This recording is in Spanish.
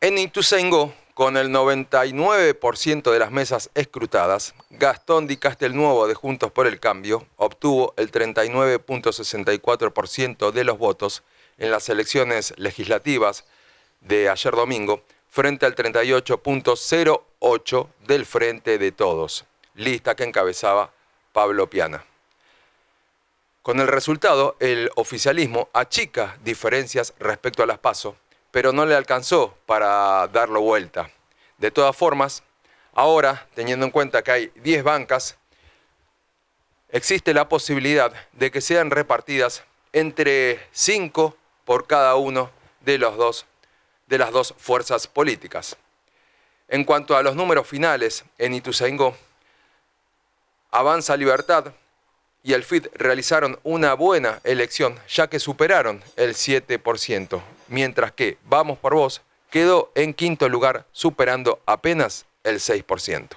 En Ituzaingó, con el 99% de las mesas escrutadas, Gastón Di Castelnuovo de Juntos por el Cambio obtuvo el 39.64% de los votos en las elecciones legislativas de ayer domingo, frente al 38.08 del Frente de Todos, lista que encabezaba Pablo Piana. Con el resultado, el oficialismo achica diferencias respecto a las PASO pero no le alcanzó para darlo vuelta. De todas formas, ahora, teniendo en cuenta que hay 10 bancas, existe la posibilidad de que sean repartidas entre 5 por cada uno de, los dos, de las dos fuerzas políticas. En cuanto a los números finales en Ituzaingó, Avanza Libertad y el FID realizaron una buena elección, ya que superaron el 7% mientras que Vamos por Vos quedó en quinto lugar, superando apenas el 6%.